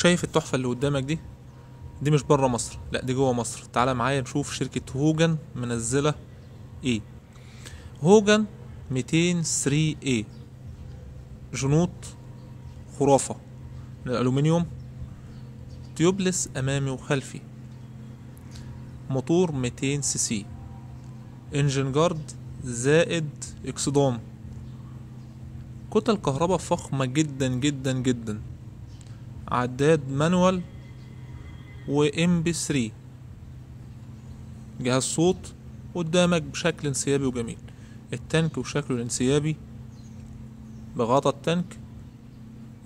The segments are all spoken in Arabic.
شايف التحفة اللي قدامك دي دي مش بره مصر لا دي جوه مصر تعالى معايا نشوف شركة هوجن منزلة ايه هوجن 203 ايه جنوط خرافة من الألومنيوم تيوبلس أمامي وخلفي موتور 200 سي سي انجن جارد زائد اكسدام كتل كهرباء فخمة جدا جدا جدا عداد مانوال وام بي 3 جهاز صوت قدامك بشكل انسيابي وجميل التانك وشكله الانسيابي بغطا التانك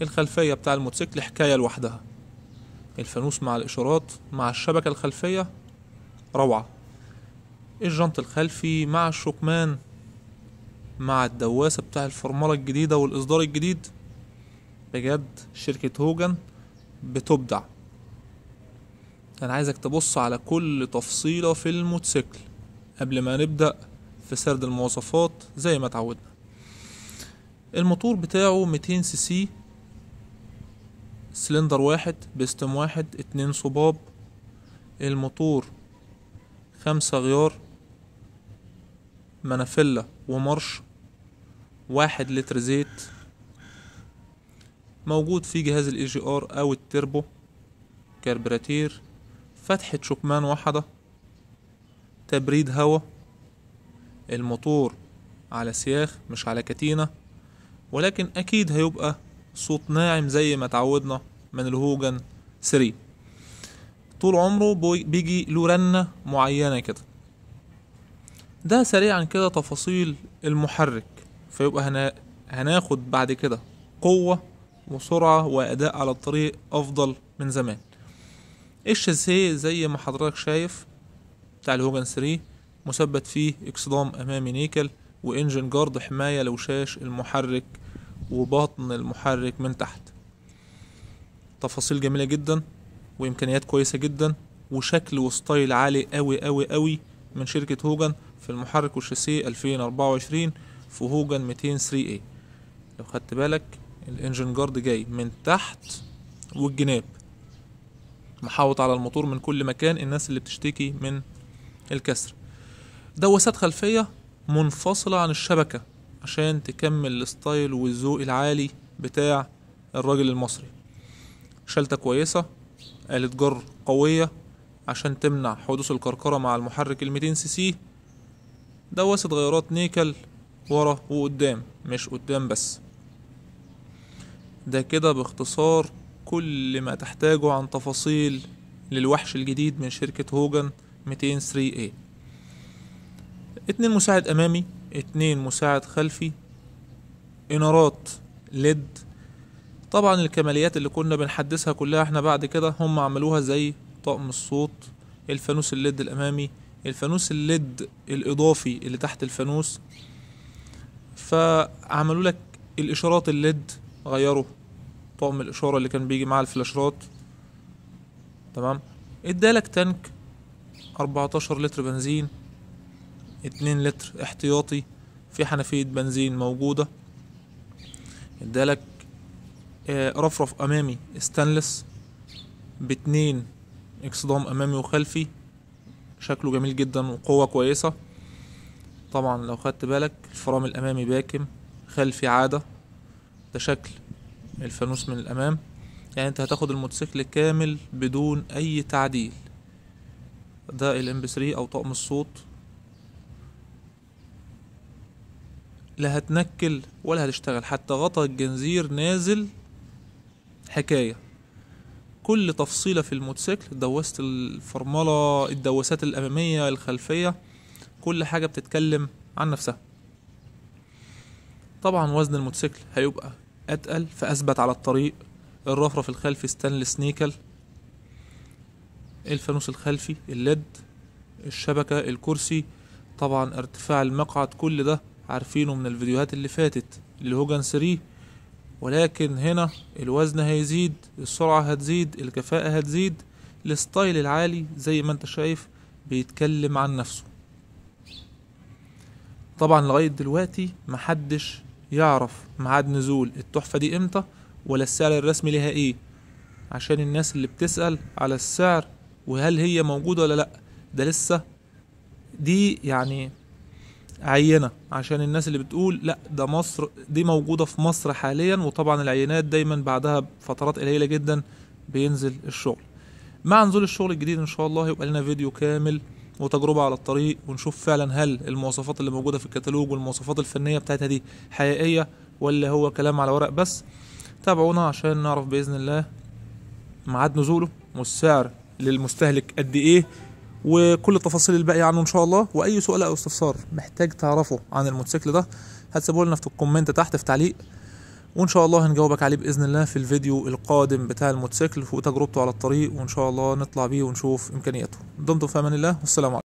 الخلفية بتاع الموتوسيكل حكاية لوحدها الفانوس مع الإشارات مع الشبكة الخلفية روعة الجنط الخلفي مع الشكمان مع الدواسة بتاع الفرمالة الجديدة والإصدار الجديد بجد شركة هوجن بتبدع انا عايزك تبص على كل تفصيلة في الموتوسيكل قبل ما نبدأ في سرد المواصفات زي ما اتعودنا الموتور بتاعه 200 سي سي سلندر واحد بيستم واحد اتنين صباب الموتور خمسة غيار منافلة ومرش واحد لتر زيت موجود في جهاز الاي جي ار او التربو كربراتير فتحة شكمان واحدة تبريد هواء الموتور على سياخ مش على كتينة ولكن أكيد هيبقى صوت ناعم زي ما تعودنا من الهوجن سري طول عمره بيجي له رنة معينة كده ده سريعا كده تفاصيل المحرك فيبقى هنا هناخد بعد كده قوة وسرعة وأداء على الطريق أفضل من زمان الشاسيه زي ما حضرتك شايف بتاع الهوجن 3 مثبت فيه اكسدام أمامي نيكل وإنجن جارد حماية لوشاش المحرك وبطن المحرك من تحت تفاصيل جميلة جدا وإمكانيات كويسة جدا وشكل وستايل عالي قوي قوي قوي من شركة هوجن في المحرك والشاسيه 2024 في هوجن 203 a إيه. لو خدت بالك الانجن جارد جاي من تحت والجناب محاوط على الموتور من كل مكان الناس اللي بتشتكي من الكسر دواسات خلفيه منفصله عن الشبكه عشان تكمل الستايل والذوق العالي بتاع الراجل المصري شلته كويسه آلة جر قويه عشان تمنع حدوث الكركره مع المحرك ال سي سي دواسة غيارات نيكل ورا وقدام مش قدام بس ده كده باختصار كل ما تحتاجه عن تفاصيل للوحش الجديد من شركة هوجن 203A إيه. اتنين مساعد امامي اتنين مساعد خلفي انارات ليد طبعا الكماليات اللي كنا بنحدثها كلها احنا بعد كده هم عملوها زي طقم الصوت الفانوس الليد الامامي الفانوس الليد الاضافي اللي تحت الفانوس فعملوا لك الاشارات الليد غيره طقم الاشاره اللي كان بيجي معاه الفلاشرات تمام ادالك تانك 14 لتر بنزين 2 لتر احتياطي في حنفيه بنزين موجوده ادالك آه، رفرف امامي ستانلس باتنين اكسدام امامي وخلفي شكله جميل جدا وقوة كويسة طبعا لو خدت بالك الفرامل الامامي باكم خلفي عادة ده شكل الفانوس من الامام يعني انت هتاخد الموتوسيكل كامل بدون اي تعديل ده الام بي 3 او طقم الصوت لا هتنكل ولا هتشتغل حتى غطا الجنزير نازل حكاية كل تفصيلة في الموتوسيكل دوست الفرملة الدواسات الأمامية الخلفية كل حاجة بتتكلم عن نفسها طبعا وزن الموتوسيكل هيبقى أتقل فأثبت على الطريق الرفرف الخلفي ستانلس نيكل الفانوس الخلفي الليد الشبكة الكرسي طبعا ارتفاع المقعد كل ده عارفينه من الفيديوهات اللي فاتت لهوجن سري ولكن هنا الوزن هيزيد السرعة هتزيد الكفاءة هتزيد الستايل العالي زي ما انت شايف بيتكلم عن نفسه طبعا لغاية دلوقتي محدش يعرف ميعاد نزول التحفة دي امتى ولا السعر الرسمي ليها ايه عشان الناس اللي بتسأل على السعر وهل هي موجودة ولا لأ ده لسه دي يعني عينة عشان الناس اللي بتقول لا ده مصر دي موجودة في مصر حاليا وطبعا العينات دايما بعدها بفترات قليلة جدا بينزل الشغل مع نزول الشغل الجديد ان شاء الله يبقى لنا فيديو كامل وتجربة على الطريق ونشوف فعلا هل المواصفات اللي موجودة في الكتالوج والمواصفات الفنية بتاعتها دي حقيقية ولا هو كلام على ورق بس تابعونا عشان نعرف بإذن الله ميعاد نزوله والسعر للمستهلك قد إيه وكل التفاصيل الباقية عنه إن شاء الله وأي سؤال أو استفسار محتاج تعرفه عن الموتوسيكل ده هتسيبه لنا في الكومنت تحت في تعليق وان شاء الله هنجاوبك عليه باذن الله في الفيديو القادم بتاع الموتوسيكل وتجربته على الطريق وان شاء الله نطلع بيه ونشوف امكانياته دمتم في امان الله والسلام عليكم